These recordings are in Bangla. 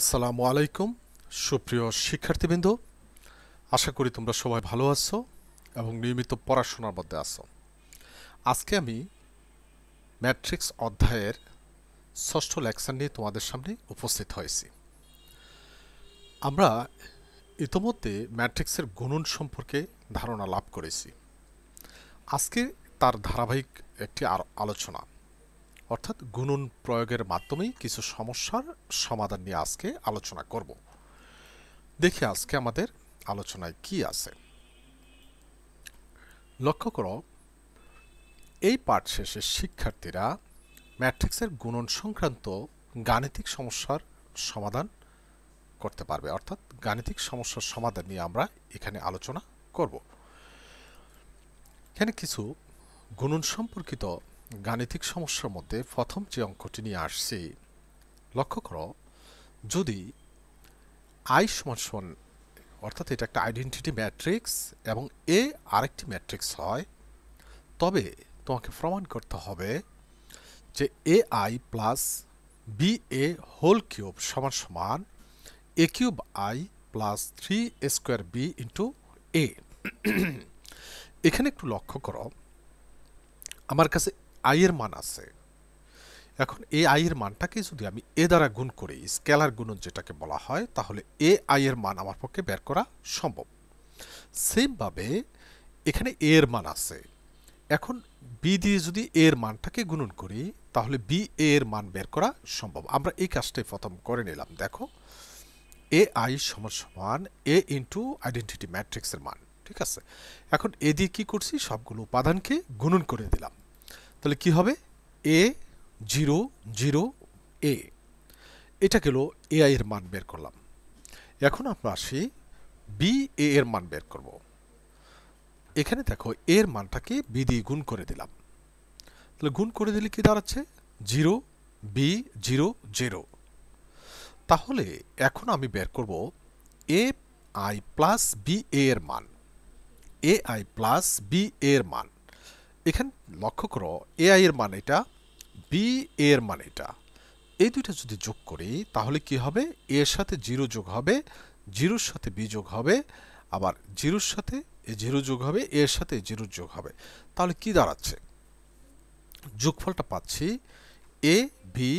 আসসালামু আলাইকুম সুপ্রিয় শিক্ষার্থীবৃন্দ আশা করি তোমরা সবাই ভালো আছো এবং নিয়মিত পড়াশোনার মধ্যে আছো আজকে আমি ম্যাট্রিক্স অধ্যায়ের ষষ্ঠ লেকচার নিয়ে তোমাদের সামনে উপস্থিত হয়েছি আমরা ইতোমধ্যে ম্যাট্রিক্সের গুণন সম্পর্কে ধারণা লাভ করেছি আজকে তার ধারাবাহিক একটি আলোচনা অর্থাৎ গুণন প্রয়োগের মাধ্যমেই কিছু সমস্যার সমাধান নিয়ে আজকে আলোচনা করব দেখি আজকে আমাদের আলোচনায় কি আছে লক্ষ্য করো এই পাঠ শেষে শিক্ষার্থীরা ম্যাট্রিক্সের গুণন সংক্রান্ত গাণিতিক সমস্যার সমাধান করতে পারবে অর্থাৎ গাণিতিক সমস্যার সমাধান নিয়ে আমরা এখানে আলোচনা করব এখানে কিছু গুণন সম্পর্কিত গাণিতিক সমস্যার মধ্যে প্রথম যে অঙ্কটি নিয়ে আসছি লক্ষ্য করো যদি আই সমান সমান অর্থাৎ এটা একটা আইডেন্টিটি ম্যাট্রিক্স এবং এ আরেকটি ম্যাট্রিক্স হয় তবে তোমাকে প্রমাণ করতে হবে যে a I plus b a whole cube সমান সমান a cube I plus three a square b into a এখানে একটু লক্ষ্য করো আমার কাছে আই এর মান আছে এখন এ আই এর মানটাকে যদি আমি এ দ্বারা গুণ করি স্কেলার গুণন যেটাকে বলা হয় তাহলে এ আই এর মান আমার পক্ষে বের করা সম্ভব সেমভাবে এখানে এ এর মান আছে এখন বি দিয়ে যদি এ এর মানটাকে গুণন করি তাহলে বি এ এর মান বের করা সম্ভব আমরা এই কাজটাই প্রথম করে নিলাম দেখো এ আই সমান সমান এ ইন্টু আইডেন্টিটি ম্যাট্রিক্সের মান ঠিক আছে এখন এ দিয়ে কী করছি সবগুলো উপাদানকে গুণন করে দিলাম তাহলে কি হবে এ জিরো জিরো এ এটা গেল এআই এর মান বের করলাম এখন আমরা আসি বি এ এর মান বের করব এখানে দেখো এর মানটাকে বি দিয়ে গুণ করে দিলাম তাহলে গুণ করে দিলে কি দাঁড়াচ্ছে জিরো বি জিরো জিরো তাহলে এখন আমি বের করব এ আই প্লাস বি এর মান এ আই প্লাস বি এর মান এখানে লক্ষ্য করো এআই এর মান এটা বি এর মান এটা এই দুইটা যদি যোগ করি তাহলে কি হবে এর সাথে জিরো যোগ হবে জিরোর সাথে বি যোগ হবে আবার জিরোর সাথে এ জিরো যোগ হবে এর সাথে জিরো যোগ হবে তাহলে কি দাঁড়াচ্ছে যোগফলটা পাচ্ছি এ বি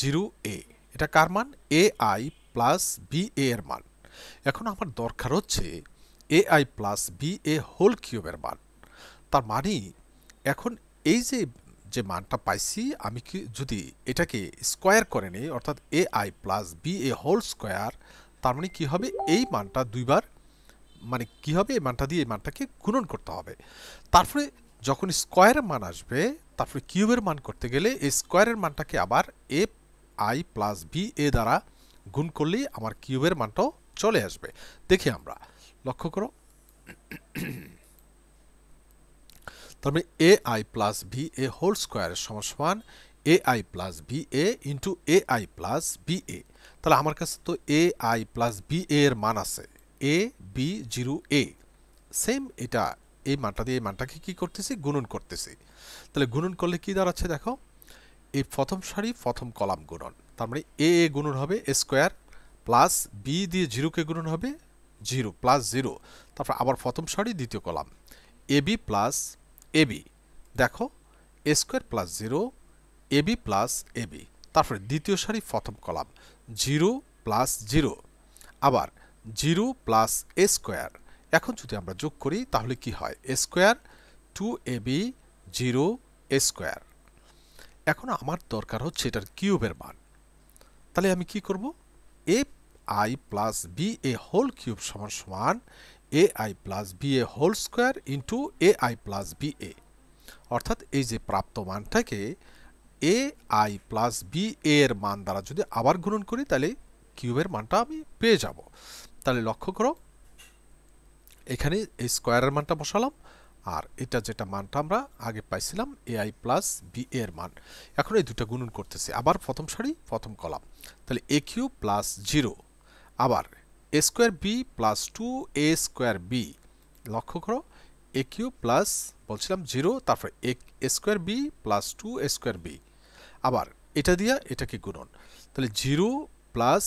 জিরো এ এটা কার মান a I plus b a এর মান এখন আমার দরকার হচ্ছে a I plus b a whole কিউবের মান তার মানে এখন এই যে যে মানটা পাইছি আমি কি যদি এটাকে স্কোয়ার করে নিই অর্থাৎ a I plus b a whole square তার মানে কী হবে এই মানটা দুইবার মানে কি হবে এই মানটা দিয়ে এই মানটাকে গুণন করতে হবে তারপরে যখন স্কোয়ারের মান আসবে তারপরে কিউবের মান করতে গেলে এই স্কোয়ারের মানটাকে আবার a I plus b a দ্বারা গুণ করলেই আমার কিউবের মানটাও চলে আসবে দেখি আমরা লক্ষ্য করো তার মানে a I plus b a whole স্কোয়ারের সমান a I plus b a into a I plus b a তাহলে আমার কাছে তো a I plus b a এর মান আছে a b zero a same এটা এই মানটা দিয়ে এই মানটাকে কী করতেছি গুণন করতেছি তাহলে গুণন করলে কি দাঁড়াচ্ছে দেখো এই প্রথম সারি প্রথম কলাম গুণন তার মানে এ এ গুণন হবে এ স্কোয়ার প্লাস বি দিয়ে জিরোকে গুণন হবে জিরো প্লাস জিরো তারপর আবার প্রথম সারি দ্বিতীয় column a b plus ab দেখো a square plus zero ab plus ab তারপরে দ্বিতীয় সারি প্রথম কলাম জিরো প্লাস জিরো আবার জিরো প্লাস এ স্কোয়ার এখন যদি আমরা যোগ করি তাহলে কি হয় a square two ab zero a square এখন আমার দরকার হচ্ছে এটার কিউবের মান তাহলে আমি কি করব a I plus b a whole cube সমান সমান a I plus b a whole square into a I plus b a অর্থাৎ এই যে প্রাপ্ত মানটাকে এ আই প্লাস বি এর মান দ্বারা যদি আবার গুণন করি তাহলে কিউবের মানটা আমি পেয়ে যাব তাহলে লক্ষ্য করো এখানে এই স্কোয়ারের মানটা বসালাম আর এটা যেটা মানটা আমরা আগে পাইছিলাম এআই প্লাস বি এর মান এখন এই দুটা গুণন করতেছি আবার প্রথম সারি প্রথম কলাম তাহলে এ কিউ প্লাস জিরো আবার a square b plus two a square b লক্ষ্য করো এ কিউ প্লাস বলছিলাম জিরো তারপর a square b plus two a square b আবার এটা দিয়া এটাকে গুণন তাহলে জিরো প্লাস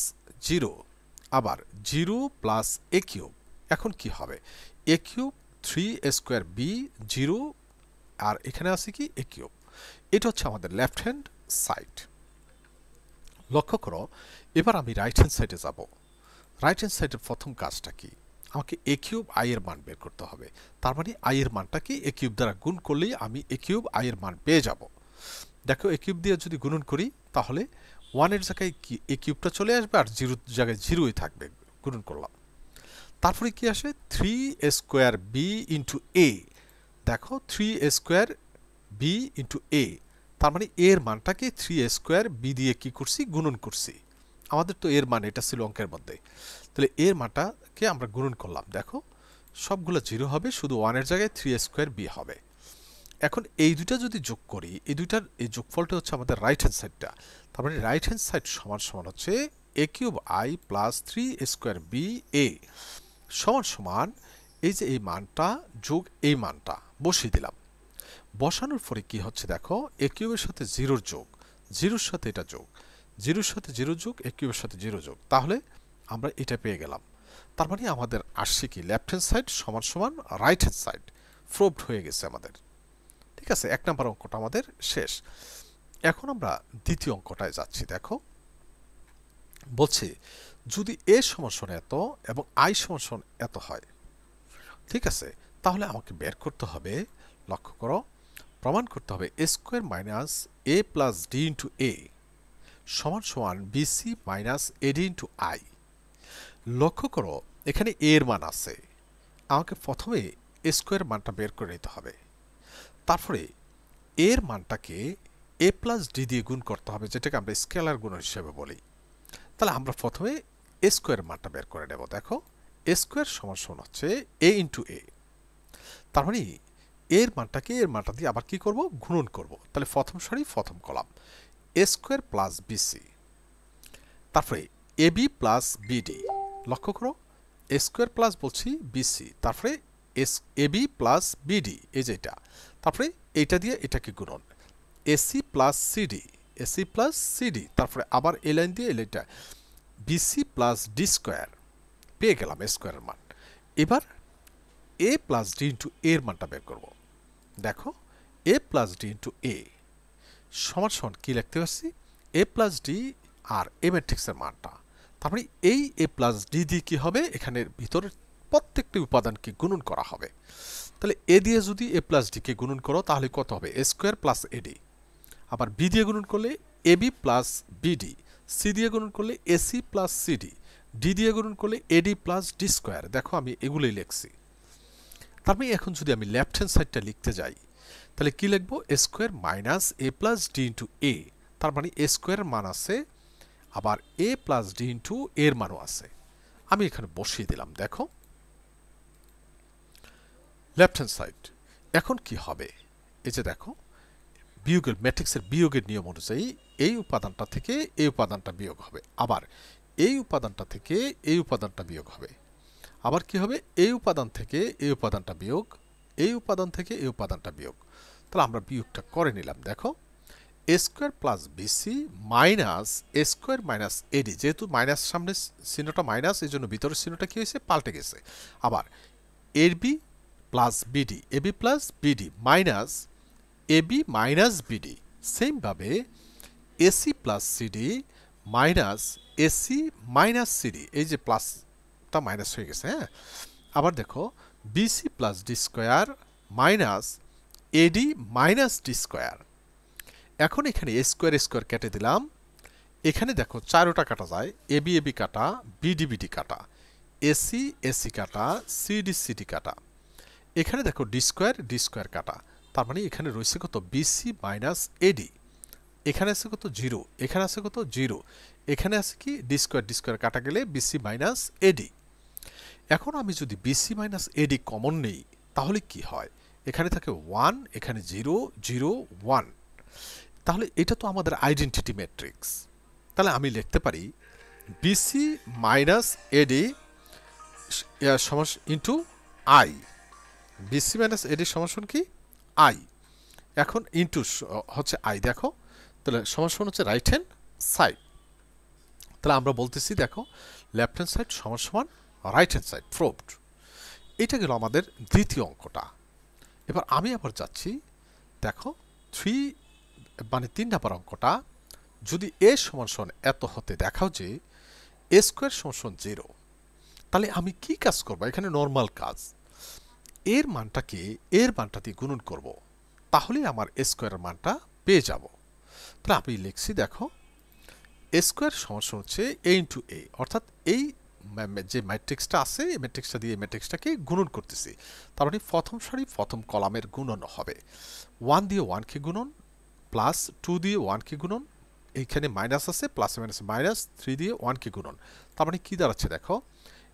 জিরো আবার জিরো প্লাস এ কিউব এখন কি হবে a cube three square b zero আর এখানে আছে কি এ কিউব এটা হচ্ছে আমাদের লেফট হ্যান্ড সাইড লক্ষ্য করো এবার আমি রাইট হ্যান্ড সাইডে যাব রাইট হ্যান্ড সাইডের প্রথম কাজটা কি আমাকে এ কিউব আই এর মান বের করতে হবে তার মানে আই এর মানটা কি এ কিউব দ্বারা গুণ করলেই আমি এ কিউব আই এর মান পেয়ে যাব দেখো এ কিউব দিয়ে যদি গুণন করি তাহলে ওয়ানের জায়গায় কি এ কিউবটা চলে আসবে আর জিরোর জায়গায় জিরোই থাকবে গুণন করলাম তারপরে কি আসে three a square b into a দেখো three a square b into a তার মানে এর মানটাকে থ্রি এ স্কোয়ার বি দিয়ে কি করছি গুণন করছি আমাদের তো এর মান এটা ছিল অঙ্কের মধ্যে তাহলে এর মানটাকে আমরা গুণন করলাম দেখো সবগুলো জিরো হবে শুধু ওয়ানের জায়গায় থ্রি স্কোয়ার বি হবে এখন এই দুইটা যদি যোগ করি এই দুইটার এই যোগফলটা হচ্ছে আমাদের রাইট হ্যান্ড সাইডটা তার মানে রাইট হ্যান্ড সাইড সমান সমান হচ্ছে a cube I plus three square b a সমান সমান এই যে এই মানটা যোগ এই মানটা বসিয়ে দিলাম বসানোর পরে কি হচ্ছে দেখো এ কিউবের সাথে জিরোর যোগ জিরোর সাথে এটা যোগ জিরোর সাথে জিরো যোগ এ কিউবের সাথে জিরো যোগ তাহলে আমরা এটা পেয়ে গেলাম তার মানে আমাদের আসছে কি লেফট হ্যান্ড সাইড সমান সমান রাইট হ্যান্ড সাইড প্রুভড হয়ে গেছে আমাদের ঠিক আছে এক নম্বর অঙ্কটা আমাদের শেষ এখন আমরা দ্বিতীয় অঙ্কটায় যাচ্ছি দেখো বলছি যদি এ সমান এত এবং আই সমান এত হয় ঠিক আছে তাহলে আমাকে বের করতে হবে লক্ষ্য করো প্রমাণ করতে হবে a square minus a plus d into a সমান সমান bc minus ad into I লক্ষ্য করো এখানে এর মান আছে আমাকে প্রথমে স্কোয়ার মানটা বের করে নিতে হবে তারপরে এর মানটাকে এ প্লাস ডি দিয়ে গুণ করতে হবে যেটাকে আমরা স্কেলার গুণ হিসেবে বলি তাহলে আমরা প্রথমে এ স্কোয়ার মানটা বের করে নেব দেখো এ স্কোয়ার সমান সমান হচ্ছে এ ইন্টু এ তার মানে এর মানটাকে এর মানটা দিয়ে আবার কি করব গুণন করব তাহলে প্রথম সারি প্রথম column a square plus bc তারপরে এবি প্লাস বিডি লক্ষ্য করো এ স্কোয়ার প্লাস বলছি বিসি তারপরে এস বি প্লাস বিডি এই যেটা তারপরে এইটা দিয়ে এটাকে গুণন ac plus cd ac plus cd তারপরে আবার এ লাইন দিয়ে এটা বিসি প্লাস ডি স্কোয়ার পেয়ে গেলাম স্কোয়ারের মান এবার এ প্লাস ডি ইন্টু এর মানটা বের করব দেখো a plus d into a সমান সমান কী লিখতে পারছি এ প্লাস ডি আর এ ম্যাট্রিক্সের মানটা তারপরে মানে এই এ প্লাস ডি দিয়ে কী হবে এখানের ভিতরের প্রত্যেকটি উপাদানকে গুণন করা হবে তাহলে এ দিয়ে যদি এ প্লাস ডিকে গুণন করো তাহলে কত হবে এ স্কোয়ার প্লাস এডি আবার বি দিয়ে গুণন করলে a b plus bd c দিয়ে গুণন করলে a c plus cd d দিয়ে গুণন করলে এডি প্লাস ডি স্কোয়ার দেখো আমি এগুলোই লিখছি তারপরে মানে এখন যদি আমি লেফট হ্যান্ড সাইডটা লিখতে যাই তাহলে কি লিখবো a square minus a plus d into a তার মানে এ স্কোয়ারের মান আছে আবার এ প্লাস ডি ইন্টু এর মানও আছে আমি এখানে বসিয়ে দিলাম দেখো লেফট হ্যান্ড সাইড এখন কি হবে এই যে দেখো বিয়োগের ম্যাট্রিক্সের বিয়োগের নিয়ম অনুযায়ী এই উপাদানটা থেকে এই উপাদানটা বিয়োগ হবে আবার এই উপাদানটা থেকে এই উপাদানটা বিয়োগ হবে আবার কি হবে এই উপাদান থেকে এই উপাদানটা বিয়োগ এই উপাদান থেকে এই উপাদানটা বিয়োগ তাহলে আমরা বিয়োগটা করে নিলাম দেখো a square plus bc minus a square minus ad যেহেতু মাইনাস সামনে চিহ্নটা মাইনাস এই জন্য ভিতরের চিহ্নটা কী হয়েছে পাল্টে গেছে আবার এর b plus bd a b plus bd minus a b minus bd সেমভাবে ac plus cd minus ac minus cd এই যে প্লাসটা মাইনাস হয়ে গেছে হ্যাঁ আবার দেখো bc plus d square minus ad minus d square এখন এখানে এ স্কোয়ার স্কোয়ার কেটে দিলাম এখানে দেখো চারোটা কাটা যায় এবি এবি কাটা বিডিবিডি কাটা এসি এসি কাটা সিডি সিডি কাটা এখানে দেখো ডি স্কোয়ার ডি স্কোয়ার কাটা তার মানে এখানে রয়েছে কত বিসি মাইনাস এডি এখানে আছে কত জিরো এখানে আছে কত জিরো এখানে আছে কি ডি স্কোয়ার ডি স্কোয়ার কাটা গেলে বিসি মাইনাস এডি এখন আমি যদি বিসি মাইনাস এডি কমন নেই তাহলে কি হয় এখানে থাকে ওয়ান এখানে জিরো জিরো ওয়ান তাহলে এটা তো আমাদের আইডেন্টিটি ম্যাট্রিক্স তাহলে আমি লিখতে পারি বিসি মাইনাস এডি সমস into I bc minus ad সমাসন কি আই এখন ইন্টু হচ্ছে আই দেখো তাহলে সমাসন হচ্ছে রাইট হ্যান্ড সাইড তাহলে আমরা বলতেছি দেখো লেফট হ্যান্ড সাইড সমান সমান রাইট হ্যান্ড সাইড প্রোভড এটা গেল আমাদের দ্বিতীয় অঙ্কটা এবার আমি আবার যাচ্ছি দেখো থ্রি মানে তিন নাম্বার অঙ্কটা যদি এ সমান এত হতে দেখাও যে এ স্কোয়ার সমান জিরো তাহলে আমি কি কাজ করব এখানে নর্মাল কাজ এর মানটাকে এর মানটা দিয়ে গুণন করব তাহলে আমার এ স্কোয়ারের মানটা পেয়ে যাব তাহলে আমি লিখছি দেখো এ স্কোয়ার সমান হচ্ছে এ ইন্টু এ অর্থাৎ এই যে ম্যাট্রিক্সটা আছে এই ম্যাট্রিক্সটা দিয়ে ম্যাট্রিক্সটাকে গুণন করতেছি তার মানে প্রথম সারি প্রথম কলামের গুণন হবে ওয়ান দিয়ে ওয়ানকে গুণন প্লাস টু দিয়ে ওয়ানকে গুণন এইখানে মাইনাস আছে প্লাস মাইনাস মাইনাস থ্রি দিয়ে ওয়ানকে গুণন তার মানে কী দাঁড়াচ্ছে দেখো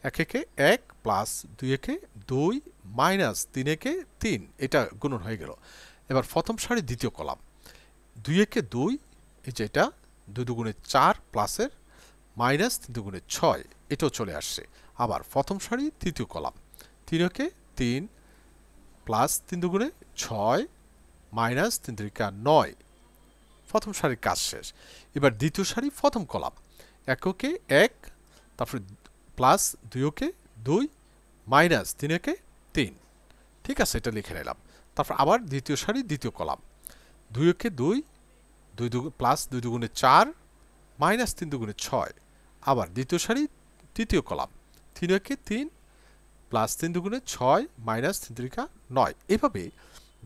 এক একে এক প্লাস দুই একে দুই মাইনাস তিন একে তিন এটা গুণন হয়ে গেল এবার প্রথম সারি দ্বিতীয় কলাম দুই একে দুই এই যে এটা দুই দুগুণে চার প্লাসের মাইনাস তিন দুগুণে ছয় এটাও চলে আসছে আবার প্রথম সারি তৃতীয় কলাম তিন ওকে তিন প্লাস তিন দুগুণে ছয় মাইনাস তিন তিরিকা নয় প্রথম সারির কাজ শেষ এবার দ্বিতীয় সারি প্রথম কলাম এককে এক তারপরে প্লাস দুই ওকে দুই মাইনাস তিন ওকে তিন ঠিক আছে এটা লিখে নিলাম তারপর আবার দ্বিতীয় সারি দ্বিতীয় কলাম ওকে দুই দুই দু প্লাস দুই দুগুণে চার মাইনাস তিন দুগুণে ছয় আবার দ্বিতীয় সারি তৃতীয় কলাম তিন একে তিন প্লাস তিন দুগুণে ছয় মাইনাস তিন তিরিকা নয় এভাবে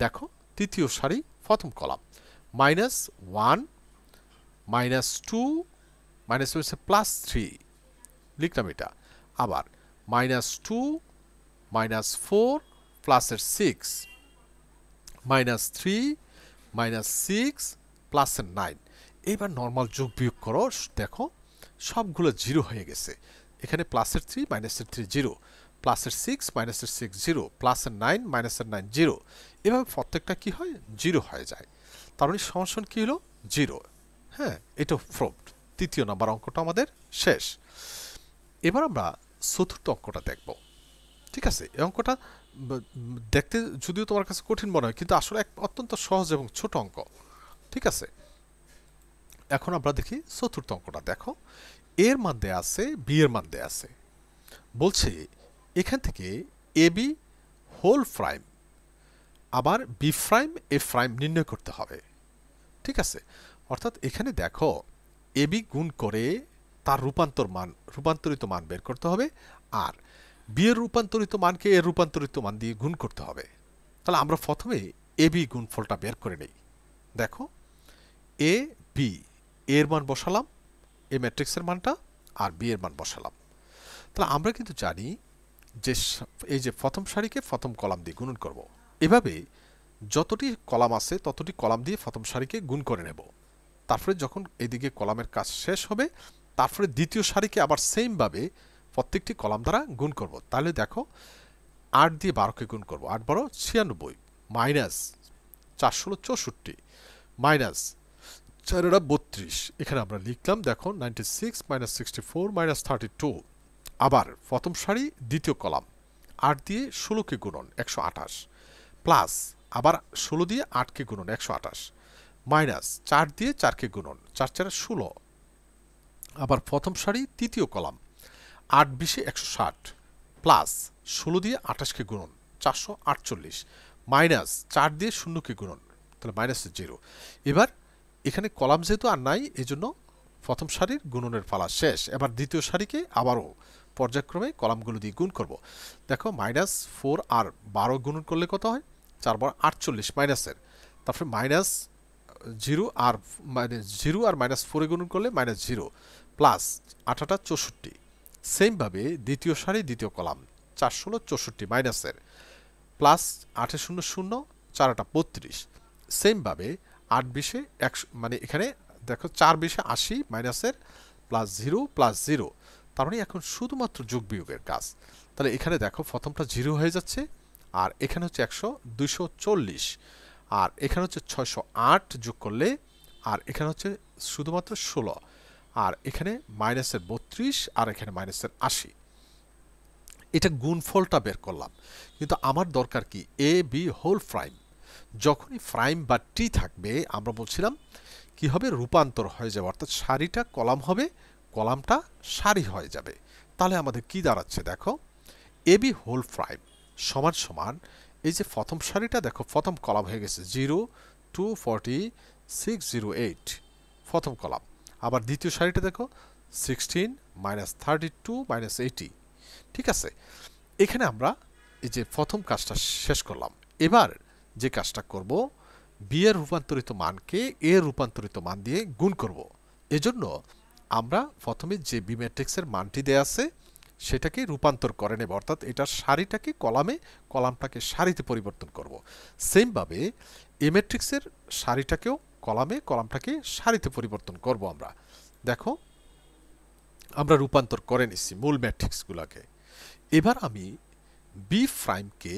দেখো তৃতীয় সারি প্রথম column minus one minus two minus হচ্ছে প্লাস থ্রি লিখলাম এটা আবার মাইনাস টু মাইনাস ফোর প্লাসের six minus three minus six প্লাসের নাইন এবার নর্মাল যোগ বিয়োগ করো দেখো সবগুলো জিরো হয়ে গেছে এখানে প্লাসের থ্রি মাইনাসের থ্রি জিরো প্লাসের সিক্স মাইনাসের সিক্স জিরো প্লাসের নাইন মাইনাসের নাইন জিরো এভাবে প্রত্যেকটা কি হয় জিরো হয়ে যায় তার মানে সমর্শন কী হলো জিরো হ্যাঁ এটা ফ্রোড তৃতীয় নাম্বার অঙ্কটা আমাদের শেষ এবার আমরা চতুর্থ অঙ্কটা দেখব ঠিক আছে এই অঙ্কটা দেখতে যদিও তোমার কাছে কঠিন মনে হয় কিন্তু আসলে এক অত্যন্ত সহজ এবং ছোট অঙ্ক ঠিক আছে এখন আমরা দেখি চতুর্থ অঙ্কটা দেখো এর মান দেয়া আছে বি এর মান দেয়া আছে বলছে এখান থেকে এ বি হোল প্রাইম আবার বি প্রাইম এ প্রাইম নির্ণয় করতে হবে ঠিক আছে অর্থাৎ এখানে দেখো এ বি গুণ করে তার রূপান্তর মান রূপান্তরিত মান বের করতে হবে আর বি এর রূপান্তরিত মানকে এর রূপান্তরিত মান দিয়ে গুণ করতে হবে তাহলে আমরা প্রথমে এ বি গুণফলটা বের করে নেই দেখো এ বি এর মান বসালাম এ ম্যাট্রিক্সের মানটা আর বি এর মান বসালাম তাহলে আমরা কিন্তু জানি যে এই যে প্রথম সারিকে প্রথম কলাম দিয়ে গুণন করব। এভাবে যতটি কলাম আছে ততটি কলাম দিয়ে প্রথম সারিকে গুণ করে নেব তারপরে যখন এদিকে কলামের কাজ শেষ হবে তারপরে দ্বিতীয় সারিকে আবার সেমভাবে প্রত্যেকটি কলাম দ্বারা গুণ করব। তাহলে দেখো আট দিয়ে বারোকে গুণ করব আট বারো ছিয়ানব্বই মাইনাস চারশো চৌষট্টি মাইনাস চার বত্রিশ এখানে আমরা লিখলাম দেখো ninety six minus sixty four minus thirty two আবার প্রথম সারি দ্বিতীয় কলাম আট দিয়ে ষোলোকে গুণন একশো আঠাশ প্লাস আবার ষোলো দিয়ে আটকে গুণন একশো আঠাশ মাইনাস চার দিয়ে চারকে গুণন চার চার ষোলো আবার প্রথম সারি তৃতীয় কলাম আট বিশে একশো ষাট প্লাস ষোলো দিয়ে আঠাশকে গুণন চারশো আটচল্লিশ মাইনাস চার দিয়ে শূন্যকে গুণন তাহলে মাইনাস জিরো এবার এখানে কলাম যেহেতু আর নাই এজন্য প্রথম সারির গুণনের ফালা শেষ এবার দ্বিতীয় সারিকে আবারও পর্যায়ক্রমে কলামগুলো দিয়ে গুণ করব দেখো মাইনাস ফোর আর বারো গুণন করলে কত হয় চার বার আটচল্লিশ মাইনাসের তারপরে মাইনাস জিরো আর মানে জিরো আর মাইনাস ফোরে গুণন করলে মাইনাস জিরো প্লাস আঠাটা চৌষট্টি সেমভাবে দ্বিতীয় সারি দ্বিতীয় কলাম চার ষোলো চৌষট্টি মাইনাসের প্লাস আটে শূন্য শূন্য চারটা বত্রিশ সেমভাবে আট বিশে একশো মানে এখানে দেখো চার বিশে আশি মাইনাসের প্লাস জিরো প্লাস জিরো তার মানে এখন শুধুমাত্র যোগ বিয়োগের কাজ তাহলে এখানে দেখো প্রথমটা জিরো হয়ে যাচ্ছে আর এখানে হচ্ছে একশো দুইশো চল্লিশ আর এখানে হচ্ছে ছয়শো আট যোগ করলে আর এখানে হচ্ছে শুধুমাত্র ষোলো আর এখানে মাইনাসের বত্রিশ আর এখানে মাইনাসের আশি এটা গুণফলটা বের করলাম কিন্তু আমার দরকার কি এ বি হোল প্রাইম যখনই প্রাইম বা টি থাকবে আমরা বলছিলাম কি হবে রূপান্তর হয়ে যাবে অর্থাৎ সারিটা কলাম হবে কলামটা সারি হয়ে যাবে তাহলে আমাদের কি দাঁড়াচ্ছে দেখো এবি হোল প্রাইম সমান সমান এই যে প্রথম সারিটা দেখো প্রথম কলাম হয়ে গেছে zero two forty six zero eight প্রথম কলাম আবার দ্বিতীয় সারিটা দেখো sixteen minus thirty two minus eighty ঠিক আছে এখানে আমরা এই যে প্রথম কাজটা শেষ করলাম এবার যে কাজটা করব বি এর রূপান্তরিত মানকে এ রূপান্তরিত মান দিয়ে গুণ করব এজন্য আমরা প্রথমে যে বি ম্যাট্রিক্সের মানটি দেয়া আছে সেটাকে রূপান্তর করে নেব অর্থাৎ এটা সারিটাকে কলামে কলামটাকে সারিতে পরিবর্তন করব সেমভাবে এ ম্যাট্রিক্সের সারিটাকেও কলামে কলামটাকে সারিতে পরিবর্তন করব আমরা দেখো আমরা রূপান্তর করে নিছি মূল ম্যাট্রিক্সগুলোকে এবার আমি বি ফ্রাইমকে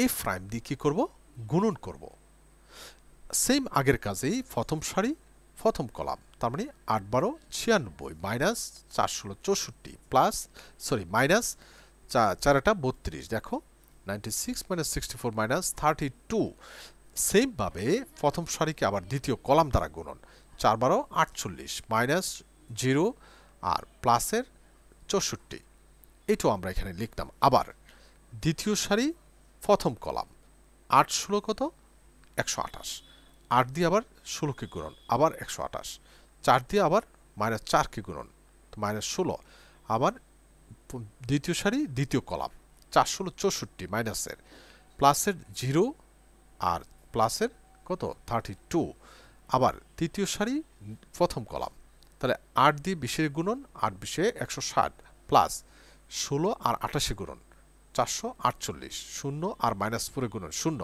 এ প্রাইম দিয়ে কী করবো গুণন করব সেম আগের কাজেই প্রথম সারি প্রথম কলাম তার মানে আট বারো ছিয়ানব্বই মাইনাস চারশো চৌষট্টি প্লাস সরি মাইনাস চারটা বত্রিশ দেখো ninety six minus sixty four minus thirty two সেমভাবে প্রথম সারিকে আবার দ্বিতীয় কলাম দ্বারা গুণন চার বারো আটচল্লিশ মাইনাস জিরো আর প্লাসের চৌষট্টি এটাও আমরা এখানে লিখতাম আবার দ্বিতীয় সারি প্রথম কলাম আট ষোলো কত একশো আঠাশ আট দিয়ে আবার ষোলোকে গুণন আবার একশো আঠাশ চার দিয়ে আবার মাইনাস চারকে গুণন তো মাইনাস ষোলো আবার দ্বিতীয় সারি দ্বিতীয় কলাম চার ষোলো চৌষট্টি মাইনাসের প্লাসের জিরো আর প্লাসের কত থার্টি টু আবার তৃতীয় সারি প্রথম কলাম তাহলে আট দিয়ে বিশে গুণন আট বিশে একশো ষাট প্লাস ষোলো আর আঠাশে গুণন চারশো আটচল্লিশ শূন্য আর মাইনাস ফোরে গুণন শূন্য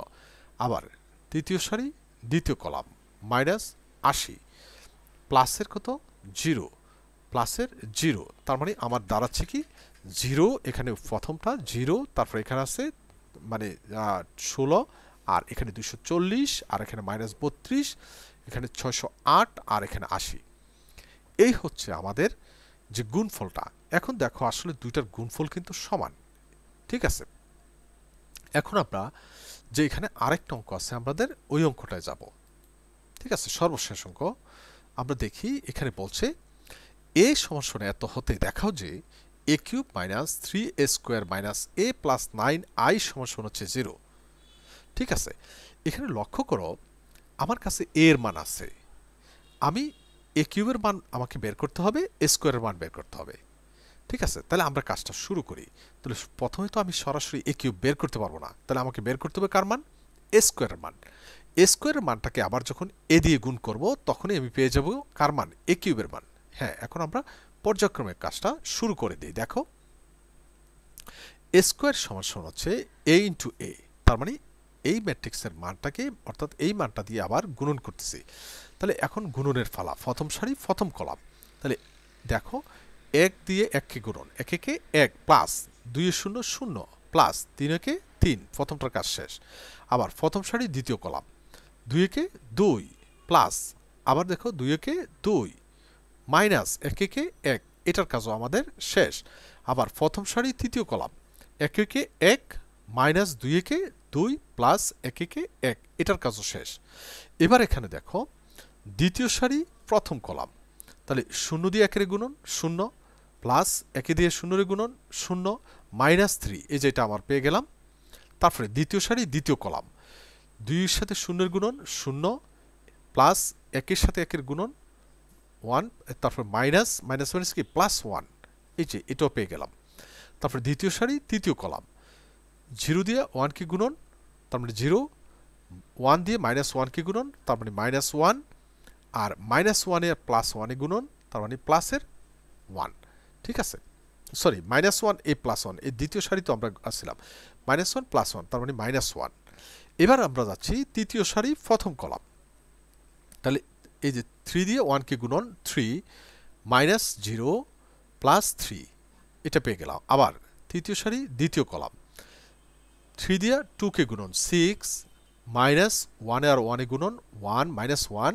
আবার তৃতীয় সারি দ্বিতীয় কলাম মাইনাস আশি প্লাসের কত জিরো প্লাসের জিরো তার মানে আমার দাঁড়াচ্ছে কি জিরো এখানে প্রথমটা জিরো তারপর এখানে আছে মানে ষোলো আর এখানে দুশো চল্লিশ আর এখানে মাইনাস বত্রিশ এখানে ছয়শো আট আর এখানে আশি এই হচ্ছে আমাদের যে গুণফলটা এখন দেখো আসলে দুইটার গুণফল কিন্তু সমান ঠিক আছে এখন আমরা যে এখানে আরেকটা অঙ্ক আছে আমাদের ওই অঙ্কটায় যাব ঠিক আছে সর্বশেষ অঙ্ক আমরা দেখি এখানে বলছে এ সমস্যা এত হতে দেখাও যে a cube minus three a square minus a plus nine I সমস্যা হচ্ছে জিরো ঠিক আছে এখানে লক্ষ্য করো আমার কাছে এ এর মান আছে আমি এ কিউবের মান আমাকে বের করতে হবে এ স্কোয়ারের মান বের করতে হবে ঠিক আছে তাহলে আমরা কাজটা শুরু করি তাহলে প্রথমে তো আমি সরাসরি এ কিউব বের করতে পারবো না তাহলে আমাকে বের করতে হবে কার মান এ স্কোয়ার মান এ স্কোয়ারের মানটাকে আবার যখন এ দিয়ে গুণ করব তখনই আমি পেয়ে যাব কার মান এ কিউবের মান হ্যাঁ এখন আমরা পর্যায়ক্রমে কাজটা শুরু করে দিই দেখো এ স্কোয়ার সমান সমান হচ্ছে এ ইন্টু এ তার মানে এই ম্যাট্রিক্সের মানটাকে অর্থাৎ এই মানটা দিয়ে আবার গুণন করতেছি তাহলে এখন গুণনের ফালা প্রথম সারি প্রথম কলাম তাহলে দেখো এক দিয়ে এককে গুণন এক একে এক প্লাস দুই শূন্য শূন্য প্লাস তিন একে তিন প্রথমটার কাজ শেষ আবার প্রথম সারি দ্বিতীয় কলাম দুই একে দুই প্লাস আবার দেখো দুই একে দুই মাইনাস এক একে এক এটার কাজও আমাদের শেষ আবার প্রথম সারি তৃতীয় কলাম এক একে এক মাইনাস দুই একে দুই প্লাস এক একে এক এটার কাজও শেষ এবার এখানে দেখো দ্বিতীয় সারি প্রথম কলাম তাহলে শূন্য দিয়ে একের গুণন শূন্য প্লাস একে দিয়ে শূন্যরে গুণন শূন্য মাইনাস থ্রি এই যেটা আমার পেয়ে গেলাম তারপরে দ্বিতীয় সারি দ্বিতীয় কলাম দুইয়ের সাথে শূন্যের গুণন শূন্য প্লাস একের সাথে একের গুণন ওয়ান তারপরে মাইনাস মাইনাস মাইনাস কি প্লাস ওয়ান এই যে এটাও পেয়ে গেলাম তারপরে দ্বিতীয় সারি তৃতীয় কলাম জিরো দিয়ে ওয়ানকে গুণন তার মানে জিরো ওয়ান দিয়ে মাইনাস ওয়ানকে গুণন তার মানে মাইনাস ওয়ান আর মাইনাস ওয়ানে প্লাস ওয়ানে গুণন তার মানে প্লাসের ওয়ান ঠিক আছে sorry minus one a plus one এই দ্বিতীয় সারিতে আমরা আসছিলাম মাইনাস ওয়ান প্লাস ওয়ান তার মানে মাইনাস ওয়ান এবার আমরা যাচ্ছি তৃতীয় সারি প্রথম কলাম তাহলে এই যে থ্রি দিয়ে ওয়ানকে গুণন three minus zero plus three এটা পেয়ে গেলাম আবার তৃতীয় সারি দ্বিতীয় কলাম থ্রি দিয়ে টুকে গুণন সিক্স মাইনাস ওয়ানে আর ওয়ানে গুণন ওয়ান মাইনাস ওয়ান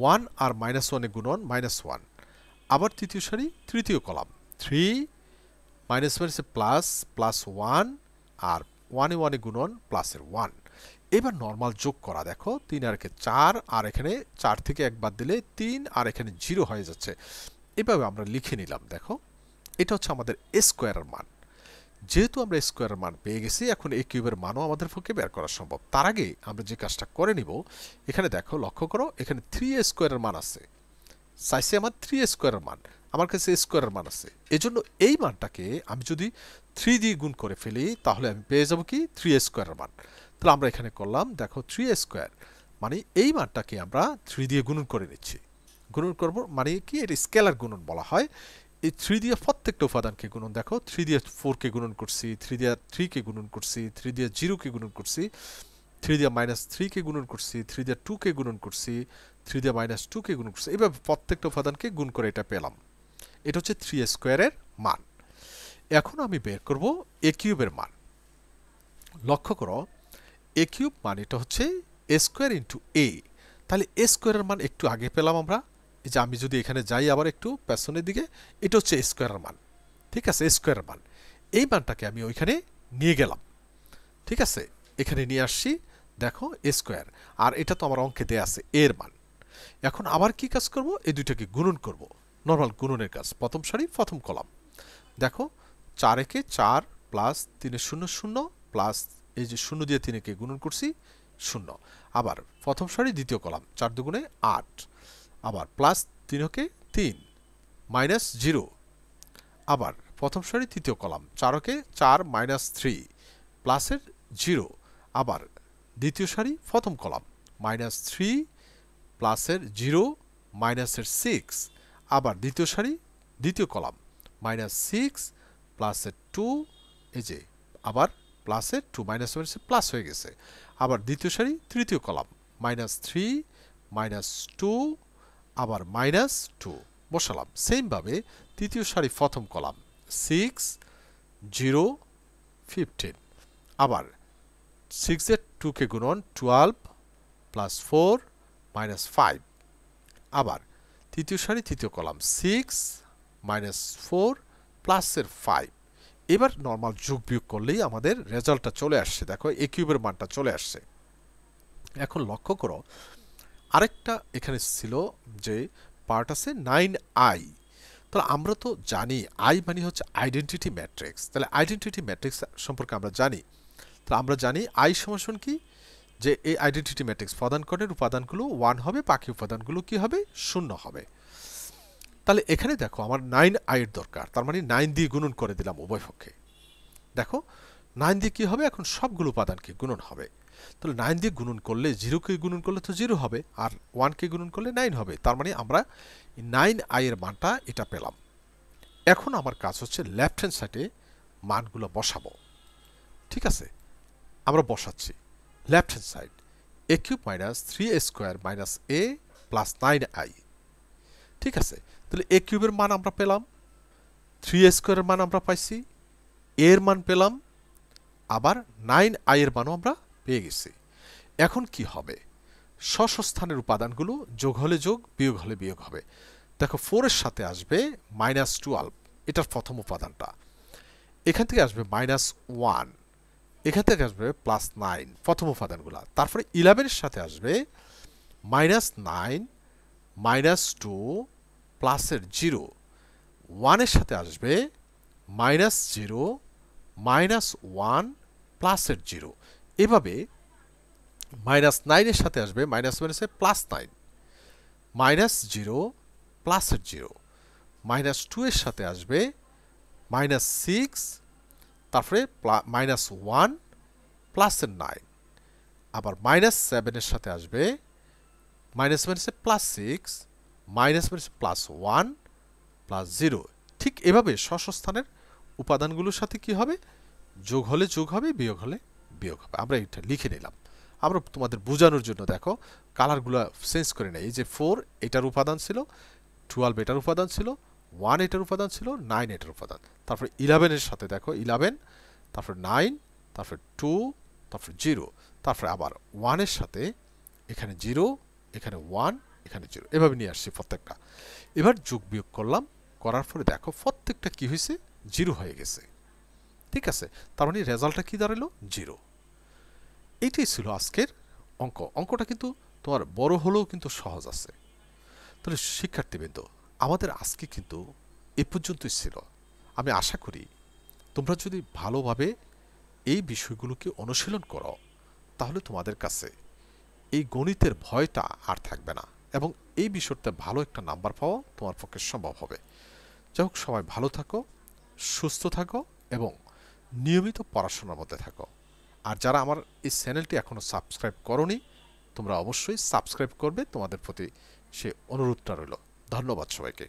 ওয়ান আর মাইনাস ওয়ানে গুণন মাইনাস ওয়ান আবার তৃতীয় সারি তৃতীয় কলাম থ্রি মাইনাস মাইনাসে প্লাস প্লাস ওয়ান আর ওয়ানে ওয়ানে গুণন প্লাসের ওয়ান এবার নর্মাল যোগ করা দেখো তিন আর কে চার আর এখানে চার থেকে একবার দিলে তিন আর এখানে জিরো হয়ে যাচ্ছে এভাবে আমরা লিখে নিলাম দেখো এটা হচ্ছে আমাদের স্কোয়ারের মান যেহেতু আমরা স্কোয়ারের মান পেয়ে গেছি এখন এ কিউবের মানও আমাদের পক্ষে বের করা সম্ভব তার আগে আমরা যে কাজটা করে নিব এখানে দেখো লক্ষ্য করো এখানে থ্রি স্কোয়ারের মান আছে চাইছে আমার থ্রি স্কোয়ারের মান আমার কাছে স্কোয়ারের মান আছে এজন্য এই মানটাকে আমি যদি থ্রি দিয়ে গুণ করে ফেলি তাহলে আমি পেয়ে যাব কি থ্রি স্কোয়ারের মান তাহলে আমরা এখানে করলাম দেখো থ্রি স্কোয়ার মানে এই মানটাকে আমরা থ্রি দিয়ে গুণন করে নিচ্ছি গুণন করব মানে কি এটা স্কেলার গুণন বলা হয় এই থ্রি দিয়ে প্রত্যেকটা উপাদানকে গুণন দেখো থ্রি দিয়ে ফোরকে গুণন করছি থ্রি দিয়ে থ্রিকে গুণন করছি থ্রি দিয়ে জিরোকে গুণন করছি থ্রি দিয়ে মাইনাস থ্রিকে গুণন করছি থ্রি দিয়ে টুকে গুণন করছি থ্রি দিয়ে মাইনাস টুকে গুণ করছে এভাবে প্রত্যেকটা উপাদানকে গুণ করে এটা পেলাম এটা হচ্ছে থ্রি স্কোয়ারের মান এখন আমি বের করব এ কিউবের মান লক্ষ্য করো এ কিউব মান এটা হচ্ছে এ স্কোয়ার ইন্টু এ তাহলে এ স্কোয়ারের মান একটু আগে পেলাম আমরা এই যে আমি যদি এখানে যাই আবার একটু পেছনের দিকে এটা হচ্ছে এ স্কোয়ারের মান ঠিক আছে এ স্কোয়ারের মান এই মানটাকে আমি ওইখানে নিয়ে গেলাম ঠিক আছে এখানে নিয়ে আসছি দেখো এ স্কোয়ার আর এটা তো আমার অঙ্কে দেয়া আছে এর মান এখন আবার কি কাজ করব এই দুইটাকে গুণন করব নর্মাল গুণনের কাজ প্রথম সারি প্রথম কলাম দেখো চার একে চার প্লাস তিনে শূন্য শূন্য প্লাস এই যে শূন্য দিয়ে তিনেকে গুণন করছি শূন্য আবার প্রথম সারি দ্বিতীয় কলাম চার দুগুণে আট আবার প্লাস তিনকে তিন মাইনাস জিরো আবার প্রথম সারি তৃতীয় কলাম চারকে চার মাইনাস থ্রি প্লাসের জিরো আবার দ্বিতীয় সারি প্রথম কলাম মাইনাস থ্রি প্লাসের জিরো মাইনাসের সিক্স আবার দ্বিতীয় সারি দ্বিতীয় কলাম মাইনাস সিক্স প্লাসের টু এই যে আবার প্লাসের টু মাইনাস মাইনাসে প্লাস হয়ে গেছে আবার দ্বিতীয় সারি তৃতীয় column minus three minus two আবার মাইনাস টু বসালাম সেমভাবে তৃতীয় সারি প্রথম কলাম সিক্স জিরো ফিফটিন আবার সিক্সের টুকে গুণন twelve plus four minus five আবার তৃতীয় সারি তৃতীয় কলাম সিক্স মাইনাস ফোর প্লাসের ফাইভ এবার নর্মাল যোগ বিয়োগ করলেই আমাদের রেজাল্টটা চলে আসছে দেখো এ কিউবের মানটা চলে আসছে এখন লক্ষ্য করো আরেকটা এখানে ছিল যে পার্ট আছে নাইন আই তাহলে আমরা তো জানি আই মানে হচ্ছে আইডেন্টিটি ম্যাট্রিক্স তাহলে আইডেন্টিটি ম্যাট্রিক্স সম্পর্কে আমরা জানি তাহলে আমরা জানি আই সমাসন কি যে এই আইডেন্টিটি ম্যাট্রিক্স পদানকণের উপাদানগুলো ওয়ান হবে বাকি উপাদানগুলো কি হবে শূন্য হবে তাহলে এখানে দেখো আমার নাইন আইয়ের দরকার তার মানে নাইন দিয়ে গুণন করে দিলাম উভয় পক্ষে দেখো নাইন দিয়ে কী হবে এখন সবগুলো উপাদানকে গুণন হবে তাহলে নাইন দিয়ে গুণন করলে জিরোকে গুণন করলে তো জিরো হবে আর ওয়ানকে গুণন করলে নাইন হবে তার মানে আমরা নাইন আইয়ের মানটা এটা পেলাম এখন আমার কাজ হচ্ছে লেফট হ্যান্ড সাইডে মানগুলো বসাবো ঠিক আছে আমরা বসাচ্ছি left hand side a cube minus three a square minus a plus nine I ঠিক আছে তাহলে cube এর মান আমরা পেলাম থ্রি এ স্কোয়ারের মান আমরা পাইছি এর মান পেলাম আবার নাইন আই এর মানও আমরা পেয়ে গেছি এখন কি হবে স্থানের উপাদানগুলো যোগ হলে যোগ বিয়োগ হলে বিয়োগ হবে দেখো ফোরের সাথে আসবে মাইনাস টুয়েলভ এটার প্রথম উপাদানটা এখান থেকে আসবে মাইনাস ওয়ান এখান থেকে আসবে প্লাস নাইন প্রথম উপাদানগুলো তারপরে ইলেভেনের সাথে আসবে মাইনাস নাইন মাইনাস টু প্লাসের জিরো ওয়ানের সাথে আসবে মাইনাস জিরো মাইনাস ওয়ান প্লাসের জিরো এভাবে মাইনাস নাইনের সাথে আসবে মাইনাস মাইনাসে প্লাস নাইন মাইনাস জিরো প্লাসের জিরো মাইনাস টু এর সাথে আসবে মাইনাস সিক্স তারপরে মাইনাস ওয়ান প্লাসের নাইন আবার মাইনাস সেভেনের সাথে আসবে মাইনাস মাইনাসে প্লাস সিক্স মাইনাস মাইনাসে প্লাস ওয়ান প্লাস জিরো ঠিক এভাবে স্থানের উপাদানগুলোর সাথে কি হবে যোগ হলে যোগ হবে বিয়োগ হলে বিয়োগ হবে আমরা এটা লিখে নিলাম আমরা তোমাদের বোঝানোর জন্য দেখো কালারগুলো চেঞ্জ করে নেই এই যে ফোর এটার উপাদান ছিল টুয়েলভ এটার উপাদান ছিল ওয়ান এটার উপাদান ছিল নাইন এটার উপাদান তারপর ইলেভেনের সাথে দেখো ইলেভেন তারপর নাইন তারপর টু তারপর জিরো তারপরে আবার ওয়ানের সাথে এখানে জিরো এখানে ওয়ান এখানে জিরো এভাবে নিয়ে আসছি প্রত্যেকটা এবার যোগ বিয়োগ করলাম করার পরে দেখো প্রত্যেকটা কি হয়েছে জিরো হয়ে গেছে ঠিক আছে তার মানে রেজাল্টটা কি দাঁড়ালো জিরো এইটাই ছিল আজকের অঙ্ক অঙ্কটা কিন্তু তোমার বড় হলেও কিন্তু সহজ আছে তাহলে শিক্ষার্থীবৃন্দ আমাদের আজকে কিন্তু এ পর্যন্তই ছিল আমি আশা করি তোমরা যদি ভালোভাবে এই বিষয়গুলোকে অনুশীলন করো তাহলে তোমাদের কাছে এই গণিতের ভয়টা আর থাকবে না এবং এই বিষয়টা ভালো একটা নাম্বার পাওয়া তোমার পক্ষে সম্ভব হবে যাই সবাই ভালো থাকো সুস্থ থাকো এবং নিয়মিত পড়াশোনার মধ্যে থাকো আর যারা আমার এই চ্যানেলটি এখনও সাবস্ক্রাইব করনি তোমরা অবশ্যই সাবস্ক্রাইব করবে তোমাদের প্রতি সে অনুরোধটা রইল ধন্যবাদ সবাইকে